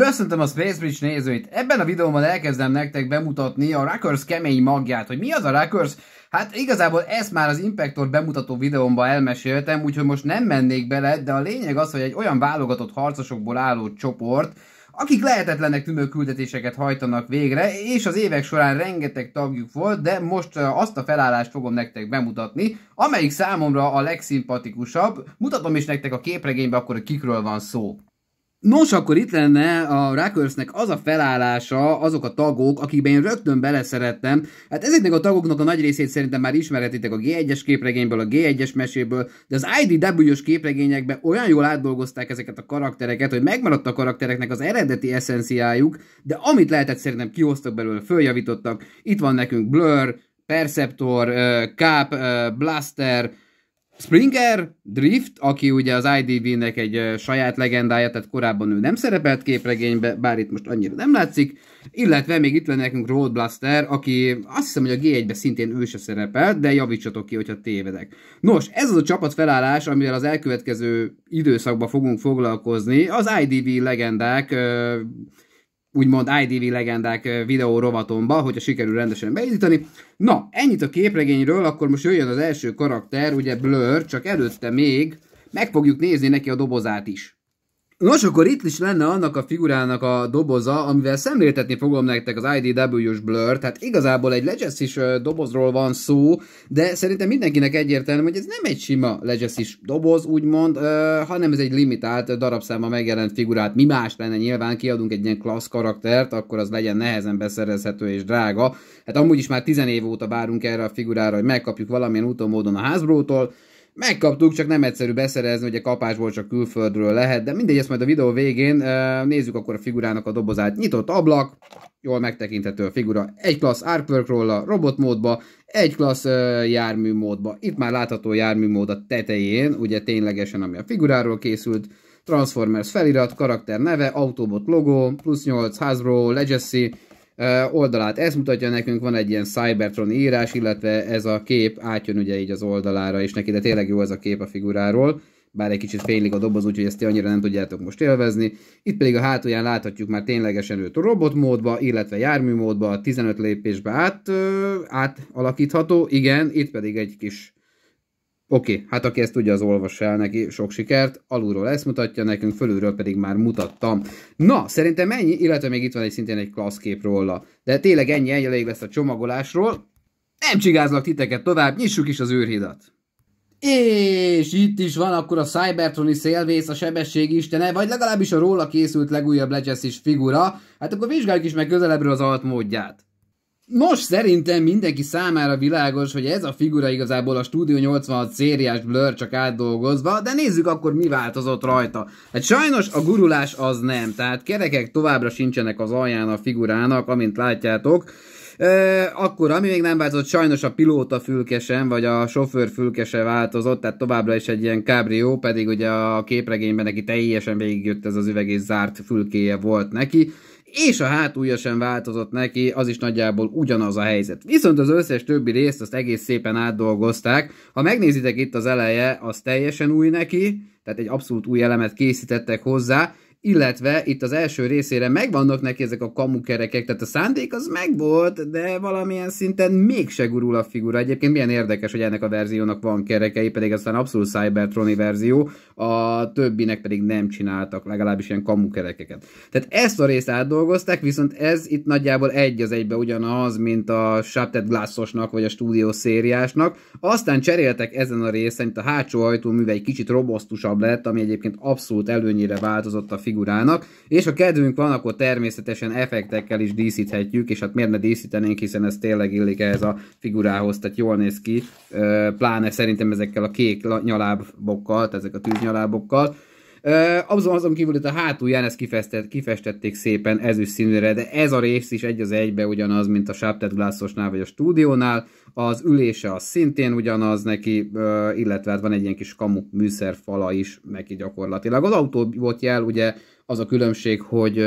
Köszöntöm a Space Bridge nézőit! Ebben a videóban elkezdem nektek bemutatni a Rackers kemény magját. Hogy mi az a Rackers? Hát igazából ezt már az Impactor bemutató videómban elmeséltem, úgyhogy most nem mennék bele, de a lényeg az, hogy egy olyan válogatott harcosokból álló csoport, akik lehetetlenek tűnő küldetéseket hajtanak végre, és az évek során rengeteg tagjuk volt, de most azt a felállást fogom nektek bemutatni, amelyik számomra a legszimpatikusabb. Mutatom is nektek a képregénybe, akkor kikről van szó. Nos, akkor itt lenne a Rackersnek az a felállása, azok a tagok, akikben én rögtön beleszerettem. Hát ezeknek a tagoknak a nagy részét szerintem már ismerhetitek a G1-es képregényből, a G1-es meséből, de az idw os képregényekben olyan jól átdolgozták ezeket a karaktereket, hogy megmaradt a karaktereknek az eredeti eszenciájuk, de amit lehetett szerintem kihoztak belőle, följavítottak. Itt van nekünk Blur, Perceptor, Cap, Blaster, Springer Drift, aki ugye az IDV-nek egy saját legendája, tehát korábban ő nem szerepelt képregénybe, bár itt most annyira nem látszik, illetve még itt van nekünk Road Blaster, aki azt hiszem, hogy a G1-be szintén ő se szerepelt, de javítsatok ki, hogyha tévedek. Nos, ez az a csapat felállás, amivel az elkövetkező időszakban fogunk foglalkozni, az IDV legendák úgymond IDV legendák videó rovatomba, hogyha sikerül rendesen beindítani. Na, ennyit a képregényről, akkor most jöjjön az első karakter, ugye Blur, csak előtte még meg fogjuk nézni neki a dobozát is. Nos, akkor itt is lenne annak a figurának a doboza, amivel szemléltetni fogom nektek az IDW-s blur, tehát igazából egy legacy dobozról van szó, de szerintem mindenkinek egyértelmű, hogy ez nem egy sima legacy doboz, úgymond, ö, hanem ez egy limitált darabszáma megjelent figurát. Mi más lenne nyilván, kiadunk egy ilyen klassz karaktert, akkor az legyen nehezen beszerezhető és drága. Hát amúgy is már 10 év óta várunk erre a figurára, hogy megkapjuk valamilyen úton módon a házbrótól, Megkaptuk, csak nem egyszerű beszerezni, ugye kapásból csak külföldről lehet, de mindegy, ezt majd a videó végén nézzük akkor a figurának a dobozát. Nyitott ablak, jól megtekinthető a figura. Egy klassz artwork róla, robotmódba, egy klassz uh, módba. Itt már látható mód a tetején, ugye ténylegesen ami a figuráról készült. Transformers felirat, karakter neve, Autobot logó, plusz 8, Hasbro, Legacy, oldalát. Ez mutatja nekünk, van egy ilyen Cybertron írás, illetve ez a kép átjön ugye így az oldalára, és neki de tényleg jó ez a kép a figuráról bár egy kicsit félig a doboz, úgyhogy ezt ti annyira nem tudjátok most élvezni. Itt pedig a hátulján láthatjuk már ténylegesen őt robotmódba, illetve járműmódba, 15 lépésbe át, átalakítható. Igen, itt pedig egy kis Oké, okay, hát aki ezt tudja, az olvas el neki, sok sikert. Alulról ezt mutatja nekünk, fölülről pedig már mutattam. Na, szerintem ennyi, illetve még itt van egy szintén egy klassz kép róla. De tényleg ennyi, ennyi elég lesz a csomagolásról. Nem csigázlak titeket tovább, nyissuk is az űrhidat. És itt is van akkor a Cybertroni szélvész, a sebesség istene, vagy legalábbis a róla készült legújabb Legacy figura. Hát akkor vizsgáljuk is meg közelebbről az altmódját. Nos, szerintem mindenki számára világos, hogy ez a figura igazából a Studio 86 szériás Blur csak átdolgozva, de nézzük akkor mi változott rajta. Hát sajnos a gurulás az nem, tehát kerekek továbbra sincsenek az alján a figurának, amint látjátok. E, akkor, ami még nem változott, sajnos a pilóta fülke sem, vagy a sofőr fülke változott, tehát továbbra is egy ilyen cabrio, pedig ugye a képregényben neki teljesen végigjött ez az és zárt fülkéje volt neki és a hátulja sem változott neki, az is nagyjából ugyanaz a helyzet. Viszont az összes többi részt azt egész szépen átdolgozták. Ha megnézitek itt az eleje, az teljesen új neki, tehát egy abszolút új elemet készítettek hozzá, illetve itt az első részére megvannak neki ezek a kamukerekek, tehát a szándék az megvolt, de valamilyen szinten mégse gurul a figura. Egyébként milyen érdekes, hogy ennek a verziónak van kerekei, pedig aztán abszolút Cybertroni verzió, a többinek pedig nem csináltak legalábbis ilyen kamukerekeket. Tehát ezt a részt átdolgozták, viszont ez itt nagyjából egy az egybe ugyanaz, mint a Shattered Glassosnak vagy a stúdió szériásnak. Aztán cseréltek ezen a részen, itt a hátsó ajtóműve egy kicsit robosztusabb lett, ami egyébként abszolút előnyére változott a figura figurának, és ha kedvünk van, akkor természetesen effektekkel is díszíthetjük, és hát miért ne díszítenénk, hiszen ez tényleg illik ehhez a figurához, tehát jól néz ki, pláne szerintem ezekkel a kék nyalábokkal, tehát ezek a tűznyalábokkal, abban azon kívül hogy a hátulján ezt kifestett, kifestették szépen ezüst színűre, de ez a rész is egy az egybe ugyanaz, mint a Shaped Glassosnál vagy a stúdiónál. Az ülése az szintén ugyanaz neki, illetve hát van egy ilyen kis kamu műszerfala is neki gyakorlatilag. Az autó volt jel, ugye az a különbség, hogy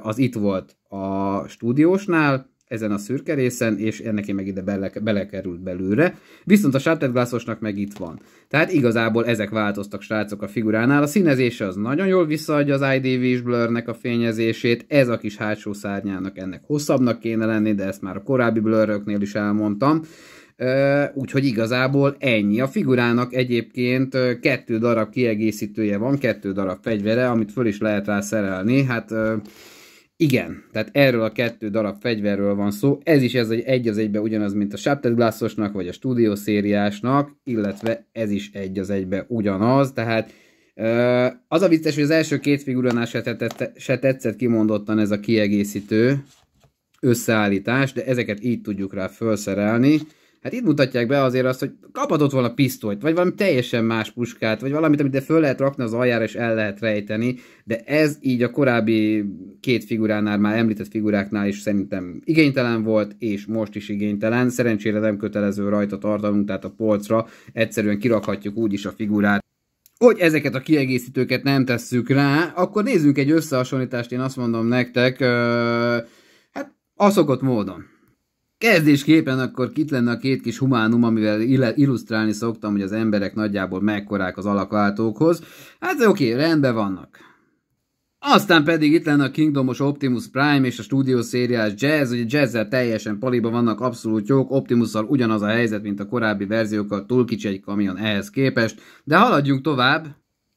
az itt volt a stúdiósnál, ezen a szürke részen, és ennek meg ide bele, belekerült belőle. Viszont a Shattered Glassosnak meg itt van. Tehát igazából ezek változtak srácok a figuránál. A színezése az nagyon jól visszaadja az IDV-s blurnek a fényezését, ez a kis hátsó szárnyának ennek hosszabbnak kéne lenni, de ezt már a korábbi bluröknél is elmondtam. Úgyhogy igazából ennyi. A figurának egyébként kettő darab kiegészítője van, kettő darab fegyvere, amit föl is lehet rá szerelni. Hát igen, tehát erről a kettő darab fegyverről van szó. Ez is ez egy, egy az egybe ugyanaz, mint a Shattered glass vagy a Studio szériásnak, illetve ez is egy az egybe ugyanaz, tehát az a vicces, hogy az első két figuránál se, se tetszett kimondottan ez a kiegészítő összeállítás, de ezeket így tudjuk rá felszerelni. Hát itt mutatják be azért azt, hogy kaphatott volna pisztolyt, vagy valami teljesen más puskát, vagy valamit, amit föl lehet rakni az aljára, és el lehet rejteni, de ez így a korábbi két figuránál, már említett figuráknál is szerintem igénytelen volt, és most is igénytelen. Szerencsére nem kötelező rajta tartanunk, tehát a polcra egyszerűen kirakhatjuk úgy is a figurát, hogy ezeket a kiegészítőket nem tesszük rá, akkor nézzünk egy összehasonlítást, én azt mondom nektek, hát a szokott módon. Kezdésképpen akkor kit lenne a két kis humánum, amivel illusztrálni szoktam, hogy az emberek nagyjából mekkorák az alakváltókhoz. Hát oké, okay, rendben vannak. Aztán pedig itt lenne a Kingdomos Optimus Prime és a stúdió szériás Jazz, ugye Jazzel teljesen paliba vannak abszolút jók, Optimussal ugyanaz a helyzet, mint a korábbi verziókkal, túl kicsi egy kamion ehhez képest, de haladjunk tovább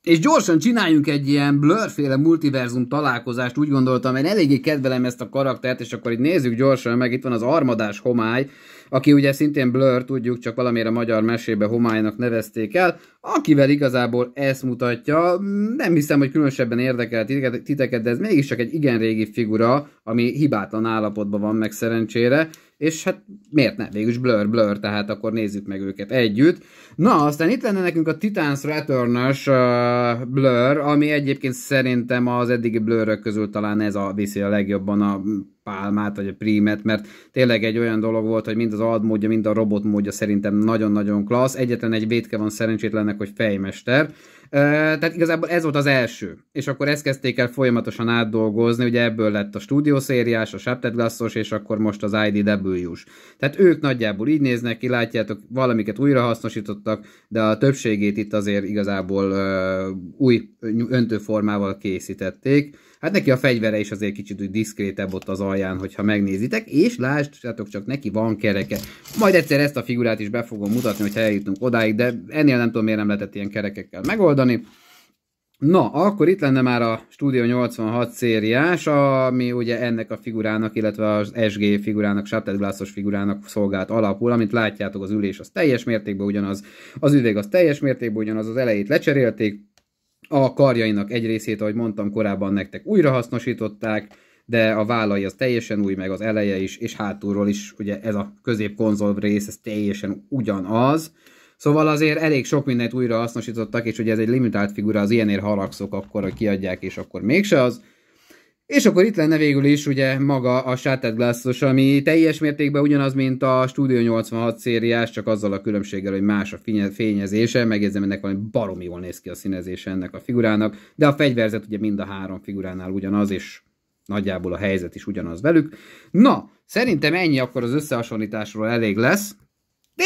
és gyorsan csináljunk egy ilyen blurféle multiverzum találkozást, úgy gondoltam, mert eléggé kedvelem ezt a karaktert, és akkor itt nézzük gyorsan meg, itt van az armadás homály, aki ugye szintén blur, tudjuk, csak valamire magyar mesébe homálynak nevezték el, akivel igazából ezt mutatja, nem hiszem, hogy különösebben érdekel titeket, de ez mégiscsak egy igen régi figura, ami hibátlan állapotban van meg szerencsére, és hát miért ne? is Blur, Blur, tehát akkor nézzük meg őket együtt. Na, aztán itt lenne nekünk a Titans return uh, Blur, ami egyébként szerintem az eddigi Blurök közül talán ez a viszi a legjobban a pálmát, vagy a prímet, mert tényleg egy olyan dolog volt, hogy mind az admódja, mind a robot módja szerintem nagyon-nagyon klassz. Egyetlen egy vétke van szerencsétlennek, hogy fejmester, tehát igazából ez volt az első, és akkor ezt kezdték el folyamatosan átdolgozni, ugye ebből lett a stúdiószériás, a Shepted Glassos, és akkor most az IDW-s. Tehát ők nagyjából így néznek ki, látjátok, valamiket újra hasznosítottak, de a többségét itt azért igazából új öntőformával készítették Hát neki a fegyvere is azért kicsit úgy diszkrétebb ott az alján, hogyha megnézitek, és lássátok csak, neki van kereke. Majd egyszer ezt a figurát is be fogom mutatni, hogyha eljutunk odáig, de ennél nem tudom, miért nem lehetett ilyen kerekekkel megoldani. Na, akkor itt lenne már a Studio 86 szériás, ami ugye ennek a figurának, illetve az SG figurának, Shattered Glass-os figurának szolgált alapul, amit látjátok az ülés az teljes mértékben ugyanaz, az üveg az teljes mértékben ugyanaz, az elejét lecserélték, a karjainak egy részét, ahogy mondtam korábban nektek, újrahasznosították, de a vállai az teljesen új, meg az eleje is, és hátulról is, ugye ez a középkonzol rész, ez teljesen ugyanaz. Szóval azért elég sok mindent újra hasznosítottak, és ugye ez egy limitált figura, az ilyenért haragszok akkor, hogy kiadják, és akkor mégse az. És akkor itt lenne végül is ugye maga a Shattered glass ami teljes mértékben ugyanaz, mint a Studio 86 szériás, csak azzal a különbséggel, hogy más a fényezése, megjegyzem, ennek valami baromi jól néz ki a színezése ennek a figurának, de a fegyverzet ugye mind a három figuránál ugyanaz, és nagyjából a helyzet is ugyanaz velük. Na, szerintem ennyi akkor az összehasonlításról elég lesz.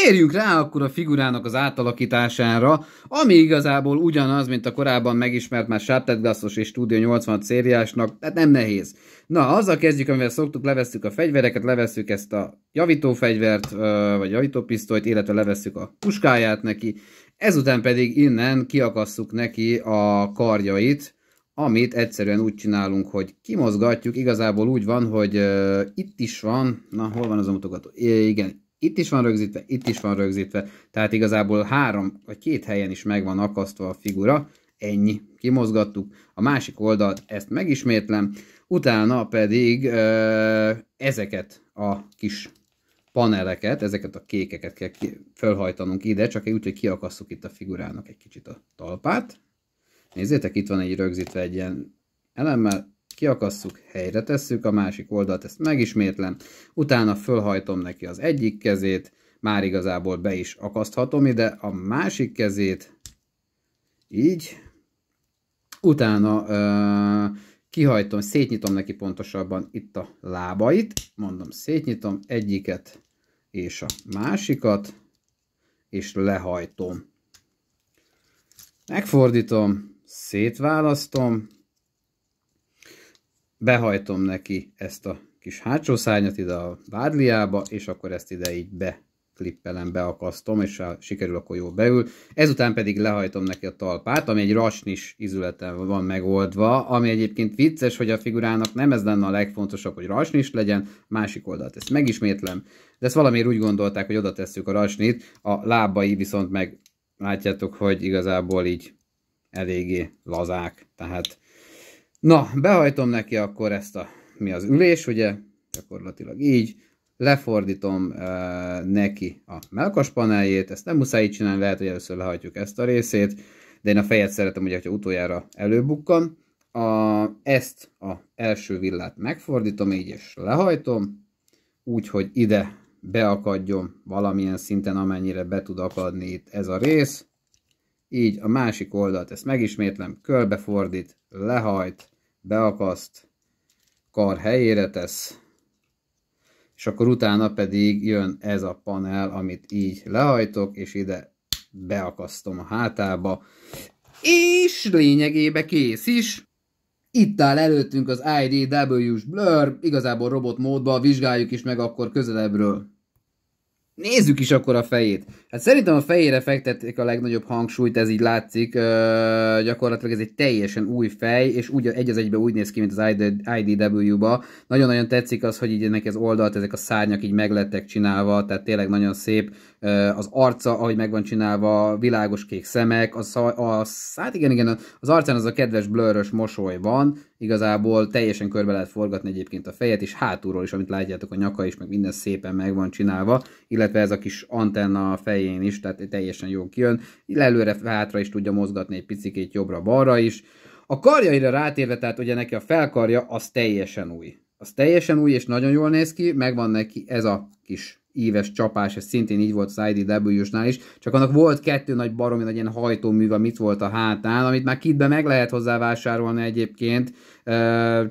Térjünk rá akkor a figurának az átalakítására, ami igazából ugyanaz, mint a korábban megismert már Shattered Glass-os és Studio 80 szériásnak, tehát nem nehéz. Na, azzal kezdjük, amivel szoktuk, levesszük a fegyvereket, levesszük ezt a javítófegyvert, vagy javítópisztolyt, illetve levesszük a puskáját neki, ezután pedig innen kiakasszuk neki a karjait, amit egyszerűen úgy csinálunk, hogy kimozgatjuk, igazából úgy van, hogy uh, itt is van, na hol van az a mutogató? igen, itt is van rögzítve, itt is van rögzítve, tehát igazából három vagy két helyen is meg van akasztva a figura, ennyi, kimozgattuk, a másik oldalt ezt megismétlem, utána pedig ö, ezeket a kis paneleket, ezeket a kékeket kell fölhajtanunk ide, csak úgy, hogy kiakasszuk itt a figurának egy kicsit a talpát. Nézzétek, itt van egy rögzítve egy ilyen elemmel, kiakasszuk, helyre tesszük a másik oldalt, ezt megismétlem, utána fölhajtom neki az egyik kezét, már igazából be is akaszthatom ide a másik kezét, így, utána ö, kihajtom, szétnyitom neki pontosabban itt a lábait, mondom szétnyitom egyiket és a másikat, és lehajtom. Megfordítom, szétválasztom, behajtom neki ezt a kis hátsó szárnyat ide a vádliába, és akkor ezt ide így be klippelem, beakasztom, és ha sikerül, akkor jó beül. Ezután pedig lehajtom neki a talpát, ami egy rasnis izületen van megoldva, ami egyébként vicces, hogy a figurának nem ez lenne a legfontosabb, hogy rasnis legyen, másik oldalt ezt megismétlem, de ezt valamiért úgy gondolták, hogy oda tesszük a rasnit, a lábai viszont meg látjátok, hogy igazából így eléggé lazák, tehát Na, behajtom neki akkor ezt a, mi az ülés, ugye, gyakorlatilag így, lefordítom e, neki a melkas paneljét, ezt nem muszáj így csinálni, lehet, hogy először lehajtjuk ezt a részét, de én a fejet szeretem, ugye, hogyha utoljára előbukkan. A, ezt a első villát megfordítom így, és lehajtom, úgy, hogy ide beakadjon valamilyen szinten, amennyire be tud akadni itt ez a rész. Így a másik oldalt ezt megismétlem, körbefordít, lehajt, beakaszt, kar helyére tesz, és akkor utána pedig jön ez a panel, amit így lehajtok, és ide beakasztom a hátába, és lényegébe kész is. Itt áll előttünk az IDW-s Blur, igazából robot módban vizsgáljuk is meg akkor közelebbről. Nézzük is akkor a fejét. Hát szerintem a fejére fektették a legnagyobb hangsúlyt, ez így látszik. Ö, gyakorlatilag ez egy teljesen új fej, és úgy egy az egybe úgy néz ki, mint az IDW-ba. Nagyon-nagyon tetszik az, hogy így ennek az oldalt, ezek a szárnyak így meglettek csinálva, tehát tényleg nagyon szép. Ö, az arca, ahogy meg van csinálva, világos kék szemek, az, a, a, hát igen, igen, az arcán az a kedves blörös mosoly van, igazából teljesen körbe lehet forgatni egyébként a fejet, és hátulról is, amit látjátok, a nyaka is, meg minden szépen meg van csinálva, illetve ez a kis antenna a fején is, tehát teljesen jó kijön. Előre-hátra is tudja mozgatni egy picikét jobbra-balra is. A karjaira rátérve, tehát ugye neki a felkarja, az teljesen új. Az teljesen új, és nagyon jól néz ki, megvan neki ez a kis éves csapás, ez szintén így volt az IDW-snál is, csak annak volt kettő nagy baromi nagy ilyen hajtómű, amit volt a hátán, amit már kitbe meg lehet hozzá vásárolni egyébként,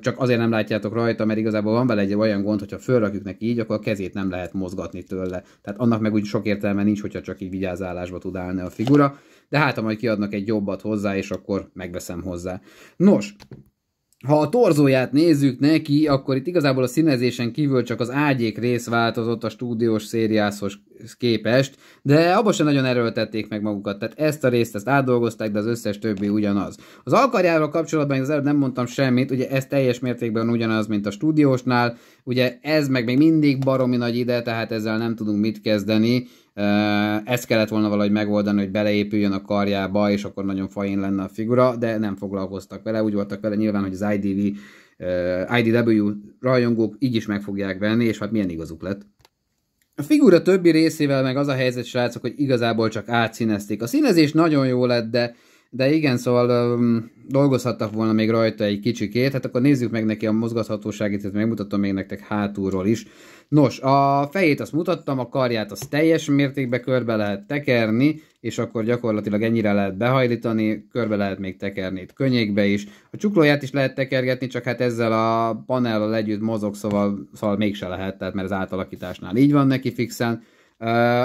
csak azért nem látjátok rajta, mert igazából van vele egy olyan gond, hogyha fölrakjuk neki így, akkor a kezét nem lehet mozgatni tőle. Tehát annak meg úgy sok értelme nincs, hogyha csak így vigyázálásba tud állni a figura, de hát ha majd kiadnak egy jobbat hozzá, és akkor megveszem hozzá. Nos, ha a torzóját nézzük neki, akkor itt igazából a színezésen kívül csak az ágyék rész változott a stúdiós szériászhoz képest, de abba sem nagyon erőltették meg magukat, tehát ezt a részt ezt átdolgozták, de az összes többi ugyanaz. Az alkarjával kapcsolatban az előbb nem mondtam semmit, ugye ez teljes mértékben ugyanaz, mint a stúdiósnál, ugye ez meg még mindig baromi nagy ide, tehát ezzel nem tudunk mit kezdeni, ezt kellett volna valahogy megoldani, hogy beleépüljön a karjába, és akkor nagyon fajén lenne a figura, de nem foglalkoztak vele, úgy voltak vele nyilván, hogy az IDV, IDW rajongók így is meg fogják venni, és hát milyen igazuk lett. A figura többi részével meg az a helyzet, srácok, hogy igazából csak átszínezték. A színezés nagyon jó lett, de de igen, szóval um, dolgozhattak volna még rajta egy kicsikét, hát akkor nézzük meg neki a mozgathatóságét, ezt hát megmutatom még nektek hátulról is. Nos, a fejét azt mutattam, a karját az teljes mértékben körbe lehet tekerni, és akkor gyakorlatilag ennyire lehet behajlítani, körbe lehet még tekerni itt könnyékbe is. A csuklóját is lehet tekergetni, csak hát ezzel a panellal együtt mozog, szóval, szóval mégse lehet, tehát mert az átalakításnál így van neki fixen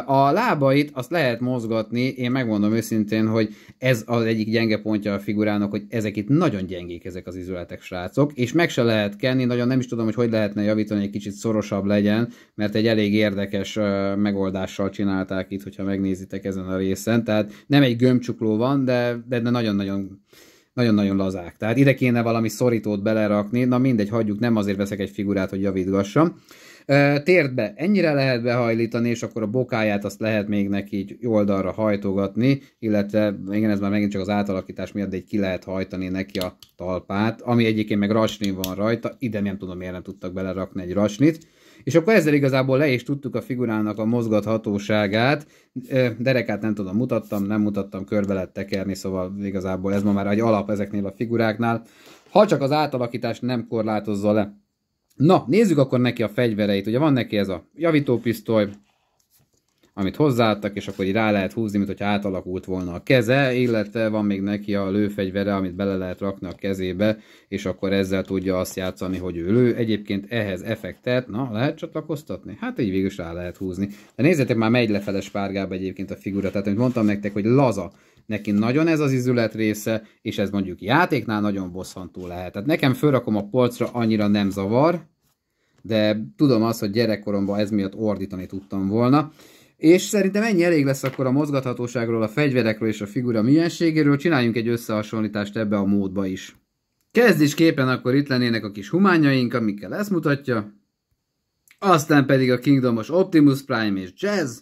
a lábait azt lehet mozgatni, én megmondom őszintén, hogy ez az egyik gyenge pontja a figurának, hogy ezek itt nagyon gyengék ezek az izületek, srácok, és meg se lehet kenni, nagyon nem is tudom, hogy hogy lehetne javítani, egy kicsit szorosabb legyen, mert egy elég érdekes megoldással csinálták itt, hogyha megnézitek ezen a részen, tehát nem egy gömbcsukló van, de, de nagyon-nagyon nagyon-nagyon lazák. Tehát ide kéne valami szorítót belerakni, na mindegy, hagyjuk, nem azért veszek egy figurát, hogy javítgassam be, ennyire lehet behajlítani, és akkor a bokáját azt lehet még neki így oldalra hajtogatni, illetve igen, ez már megint csak az átalakítás miatt, de így ki lehet hajtani neki a talpát, ami egyébként meg rasni van rajta, ide nem tudom, miért nem tudtak belerakni egy rasnit. És akkor ezzel igazából le is tudtuk a figurának a mozgathatóságát. Derekát nem tudom, mutattam, nem mutattam, körbe lehet tekerni, szóval igazából ez ma már egy alap ezeknél a figuráknál. Ha csak az átalakítás nem korlátozza le Na, nézzük akkor neki a fegyvereit. Ugye van neki ez a javítópisztoly, amit hozzáadtak, és akkor így rá lehet húzni, mintha átalakult volna a keze, illetve van még neki a lőfegyvere, amit bele lehet rakni a kezébe, és akkor ezzel tudja azt játszani, hogy ő lő. Egyébként ehhez effektet, na, lehet csatlakoztatni? Hát így végül is rá lehet húzni. De nézzétek már, megy lefeles párgába, egyébként a figura, tehát amit mondtam nektek, hogy laza, neki nagyon ez az izület része, és ez mondjuk játéknál nagyon bosszantó lehet. Tehát nekem fölrakom a polcra, annyira nem zavar, de tudom azt, hogy gyerekkoromban ez miatt ordítani tudtam volna. És szerintem ennyi elég lesz akkor a mozgathatóságról, a fegyverekről és a figura milyenségéről. Csináljunk egy összehasonlítást ebbe a módba is. Kezd is képen akkor itt lennének a kis humányaink, amikkel ezt mutatja. Aztán pedig a Kingdomos Optimus Prime és Jazz.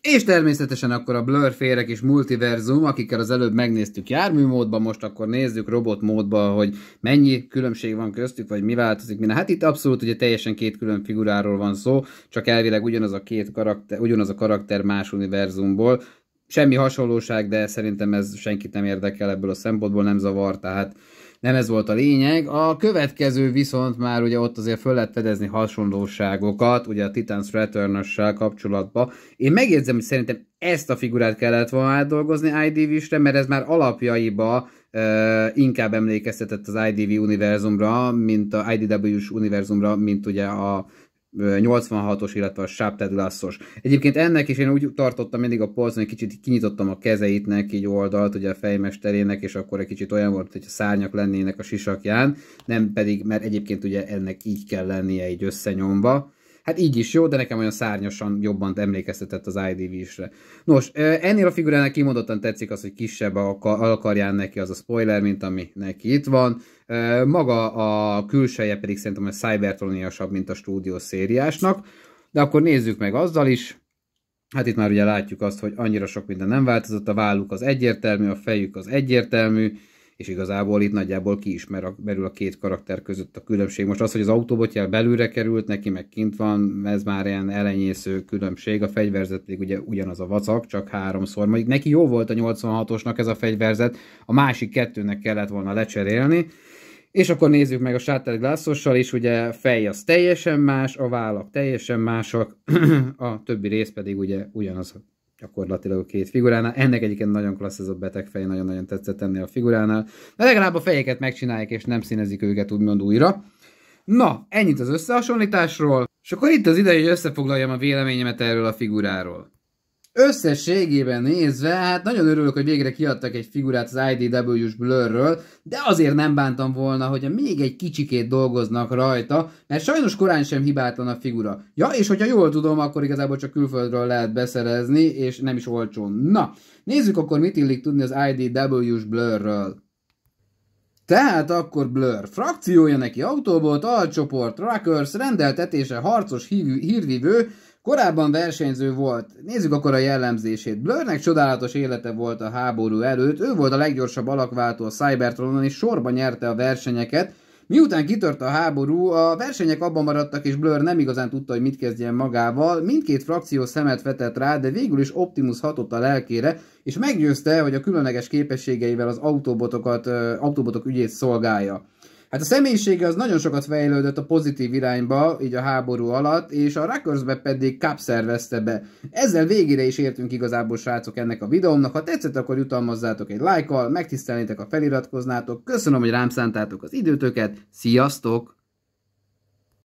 És természetesen akkor a Blur férek és multiverzum, akikkel az előbb megnéztük járműmódba, most akkor nézzük robotmódba, hogy mennyi különbség van köztük, vagy mi változik. Minden. Hát itt abszolút ugye teljesen két külön figuráról van szó, csak elvileg ugyanaz a két karakter, ugyanaz a karakter más univerzumból. Semmi hasonlóság, de szerintem ez senkit nem érdekel ebből a szempontból, nem zavar, tehát nem ez volt a lényeg. A következő viszont már ugye ott azért föl lehet fedezni hasonlóságokat, ugye a Titans return kapcsolatban. Én megjegyzem, hogy szerintem ezt a figurát kellett volna átdolgozni IDV-sre, mert ez már alapjaiba Uh, inkább emlékeztetett az IDV univerzumra, mint a IDW-s univerzumra, mint ugye a 86-os, illetve a Sápted Lászos. Egyébként ennek is én úgy tartottam mindig a polcon, hogy kicsit kinyitottam a kezeit neki így oldalt, ugye a fejmesterének, és akkor egy kicsit olyan volt, hogy a szárnyak lennének a sisakján, nem pedig, mert egyébként ugye ennek így kell lennie így összenyomva Hát így is jó, de nekem olyan szárnyasan jobban emlékeztetett az idv isre. Nos, ennél a figurának kimondottan tetszik az, hogy kisebb a alkarján neki az a spoiler, mint ami neki itt van. Maga a külseje pedig szerintem a cybertroniasabb, mint a stúdió szériásnak. De akkor nézzük meg azzal is. Hát itt már ugye látjuk azt, hogy annyira sok minden nem változott, a válluk az egyértelmű, a fejük az egyértelmű, és igazából itt nagyjából ki is merül a két karakter között a különbség. Most az, hogy az autóbotjel belülre került, neki meg kint van, ez már ilyen elenyésző különbség. A fegyverzet még ugye ugyanaz a vacak, csak háromszor. Majd neki jó volt a 86-osnak ez a fegyverzet, a másik kettőnek kellett volna lecserélni. És akkor nézzük meg a Shattered Glassossal is, ugye fej az teljesen más, a vállak teljesen mások, a többi rész pedig ugye ugyanaz gyakorlatilag a két figuránál. Ennek egyiken nagyon klassz ez a fej, nagyon-nagyon tetszett ennél a figuránál. De legalább a fejeket megcsinálják, és nem színezik őket úgymond újra. Na, ennyit az összehasonlításról, és akkor itt az ideje, hogy összefoglaljam a véleményemet erről a figuráról. Összességében nézve, hát nagyon örülök, hogy végre kiadtak egy figurát az IDW-s Blurről, de azért nem bántam volna, hogy még egy kicsikét dolgoznak rajta, mert sajnos korán sem hibátlan a figura. Ja, és hogyha jól tudom, akkor igazából csak külföldről lehet beszerezni, és nem is olcsón. Na, nézzük akkor mit illik tudni az IDW-s Blurről. Tehát akkor Blur. Frakciója neki autóbot, alcsoport, Rockers, rendeltetése, harcos hívű, hírvívő, Korábban versenyző volt, nézzük akkor a jellemzését. Blurnek csodálatos élete volt a háború előtt, ő volt a leggyorsabb alakváltó a Cybertronon és sorba nyerte a versenyeket, Miután kitört a háború, a versenyek abban maradtak, és Blur nem igazán tudta, hogy mit kezdjen magával. Mindkét frakció szemet vetett rá, de végül is Optimus hatott a lelkére, és meggyőzte, hogy a különleges képességeivel az autobotokat, autobotok ügyét szolgálja. Hát a személyisége az nagyon sokat fejlődött a pozitív irányba, így a háború alatt, és a Rackersbe pedig Cup szervezte be. Ezzel végére is értünk igazából, srácok, ennek a videómnak. Ha tetszett, akkor jutalmazzátok egy lájkkal, megtisztelnétek, a feliratkoznátok. Köszönöm, hogy rám szántátok az időtöket. Sziasztok!